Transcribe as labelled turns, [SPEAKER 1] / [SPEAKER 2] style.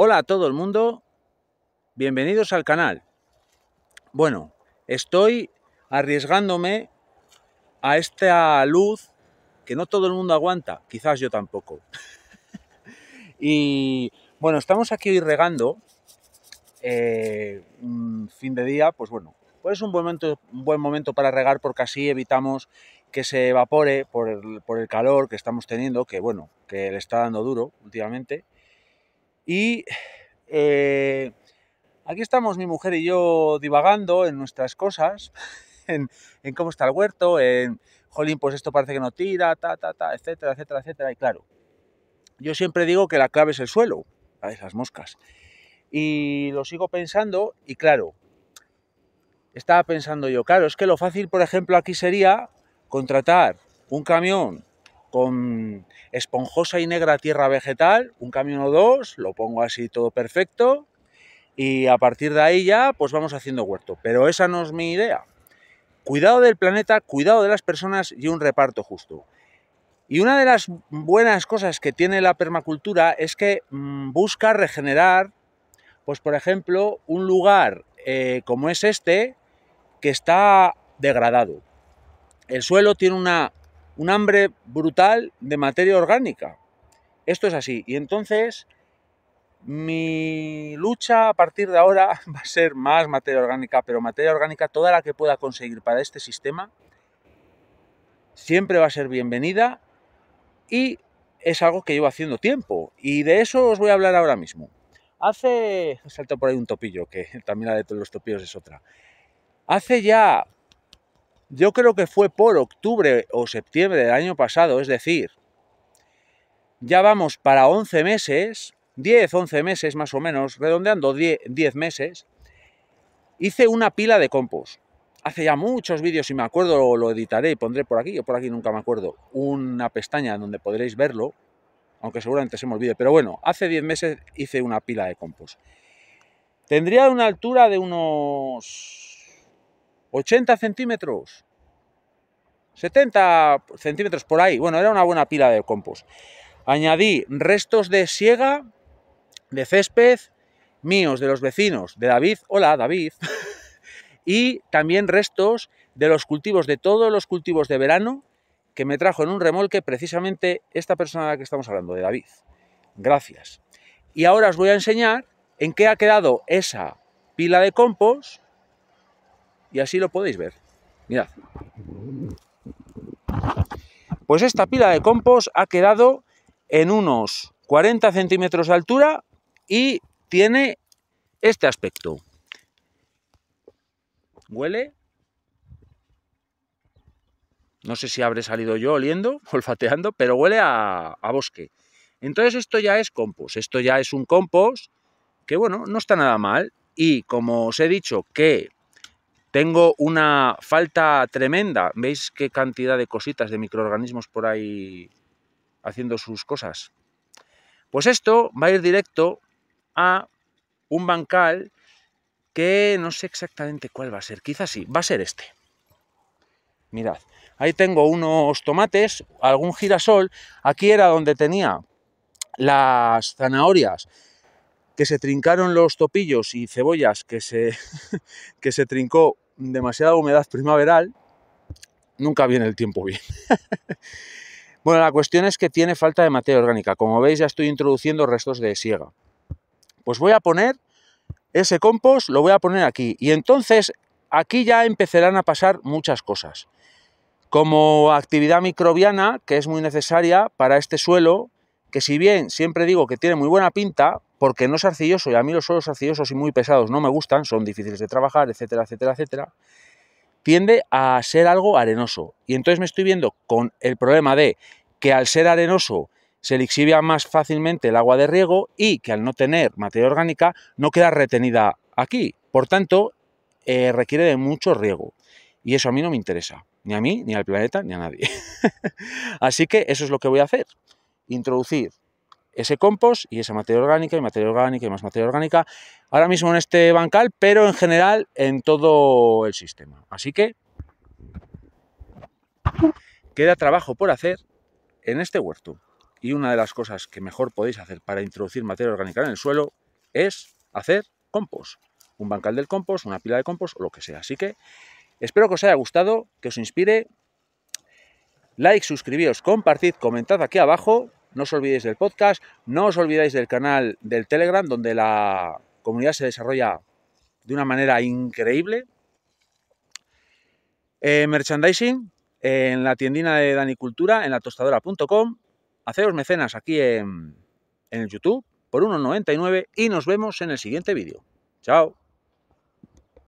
[SPEAKER 1] Hola a todo el mundo, bienvenidos al canal. Bueno, estoy arriesgándome a esta luz que no todo el mundo aguanta, quizás yo tampoco. y bueno, estamos aquí regando eh, un fin de día, pues bueno, pues es un buen momento, para regar porque así evitamos que se evapore por el calor que estamos teniendo, que bueno, que le está dando duro últimamente y eh, aquí estamos mi mujer y yo divagando en nuestras cosas, en, cómo está el huerto, en, jolín, pues esto parece que no tira, ta, ta, etcétera, etcétera, etcétera. Y claro, yo siempre digo que la clave es el suelo, las moscas. Y lo sigo pensando y claro, estaba pensando yo, claro, es que lo fácil, por ejemplo, aquí sería contratar un camión con esponjosa y negra tierra vegetal, un camión o dos, lo pongo así todo perfecto y a partir de ahí ya pues vamos haciendo huerto. Pero esa no es mi idea. Cuidado del planeta, cuidado de las personas y un reparto justo. Y una de las buenas cosas que tiene la permacultura es que mm, busca regenerar, pues por ejemplo, un lugar eh, como es este que está degradado. El suelo tiene una un hambre brutal de materia orgánica. Esto es así. Y entonces mi lucha a partir de ahora va a ser más materia orgánica, pero materia orgánica, toda la que pueda conseguir para este sistema, siempre va a ser bienvenida y es algo que llevo haciendo tiempo. Y de eso os voy a hablar ahora mismo. Hace... salto por ahí un topillo, que también la de todos los topillos es otra. Hace ya yo creo que fue por octubre o septiembre del año pasado, es decir, ya vamos para 11 meses, 10, 11 meses más o menos, redondeando 10, meses, hice una pila de compost. Hace ya muchos vídeos, si me acuerdo lo, editaré y pondré por aquí, yo por aquí nunca me acuerdo, una pestaña donde podréis verlo, aunque seguramente se me olvide, pero bueno, hace 10 meses hice una pila de compost. Tendría una altura de unos 80 centímetros, 70 centímetros por ahí. Bueno, era una buena pila de compost. Añadí restos de siega, de césped, míos, de los vecinos, de David. Hola, David. y también restos de los cultivos, de todos los cultivos de verano que me trajo en un remolque precisamente esta persona de la que estamos hablando, de David. Gracias. Y ahora os voy a enseñar en qué ha quedado esa pila de compost y así lo podéis ver. Mirad. Pues esta pila de compost ha quedado en unos 40 centímetros de altura y tiene este aspecto. Huele. No sé si habré salido yo oliendo, olfateando, pero huele a, bosque. Entonces esto ya es compost. Esto ya es un compost que, bueno, no está nada mal. Y como os he dicho que tengo una falta tremenda. ¿Veis qué cantidad de cositas, de microorganismos por ahí haciendo sus cosas? Pues esto va a ir directo a un bancal que no sé exactamente cuál va a ser. Quizás sí, va a ser este. Mirad, ahí tengo unos tomates, algún girasol. Aquí era donde tenía las zanahorias que se trincaron los topillos y cebollas, que se, que se trincó demasiada humedad primaveral, nunca viene el tiempo bien. bueno, la cuestión es que tiene falta de materia orgánica. Como veis ya estoy introduciendo restos de siega. Pues voy a poner ese compost, lo voy a poner aquí. Y entonces aquí ya empezarán a pasar muchas cosas. Como actividad microbiana, que es muy necesaria para este suelo, que si bien siempre digo que tiene muy buena pinta, porque no es arcilloso y a mí los suelos arcillosos y muy pesados no me gustan, son difíciles de trabajar, etcétera, etcétera, etcétera, tiende a ser algo arenoso. Y entonces me estoy viendo con el problema de que al ser arenoso se lixivia más fácilmente el agua de riego y que al no tener materia orgánica no queda retenida aquí. Por tanto, eh, requiere de mucho riego. Y eso a mí no me interesa, ni a mí, ni al planeta, ni a nadie. Así que eso es lo que voy a hacer. Introducir ese compost y esa materia orgánica y materia orgánica y más materia orgánica ahora mismo en este bancal, pero en general en todo el sistema. Así que queda trabajo por hacer en este huerto. Y una de las cosas que mejor podéis hacer para introducir materia orgánica en el suelo es hacer compost. Un bancal del compost, una pila de compost o lo que sea. Así que espero que os haya gustado, que os inspire. Like, suscribíos, compartid, comentad aquí abajo no os olvidéis del podcast, no os olvidéis del canal del Telegram, donde la comunidad se desarrolla de una manera increíble. Eh, merchandising en la tiendina de Danicultura, en la tostadora.com. Haceros mecenas aquí en, en el YouTube por 1,99 y nos vemos en el siguiente vídeo. Chao.